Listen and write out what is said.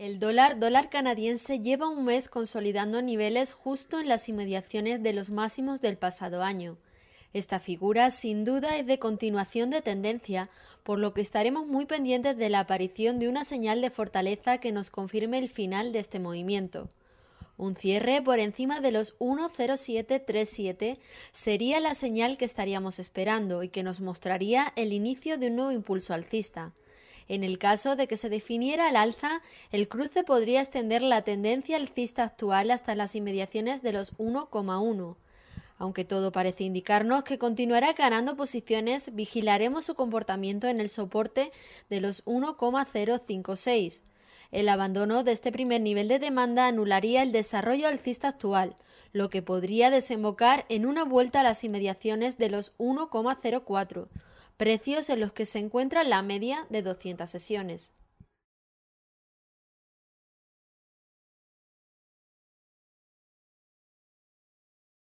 El dólar, canadiense lleva un mes consolidando niveles justo en las inmediaciones de los máximos del pasado año. Esta figura sin duda es de continuación de tendencia, por lo que estaremos muy pendientes de la aparición de una señal de fortaleza que nos confirme el final de este movimiento. Un cierre por encima de los 10737 sería la señal que estaríamos esperando y que nos mostraría el inicio de un nuevo impulso alcista. En el caso de que se definiera el alza, el cruce podría extender la tendencia alcista actual hasta las inmediaciones de los 1,1. Aunque todo parece indicarnos que continuará ganando posiciones, vigilaremos su comportamiento en el soporte de los 1,056. El abandono de este primer nivel de demanda anularía el desarrollo alcista actual, lo que podría desembocar en una vuelta a las inmediaciones de los 1,04 precios en los que se encuentra la media de 200 sesiones.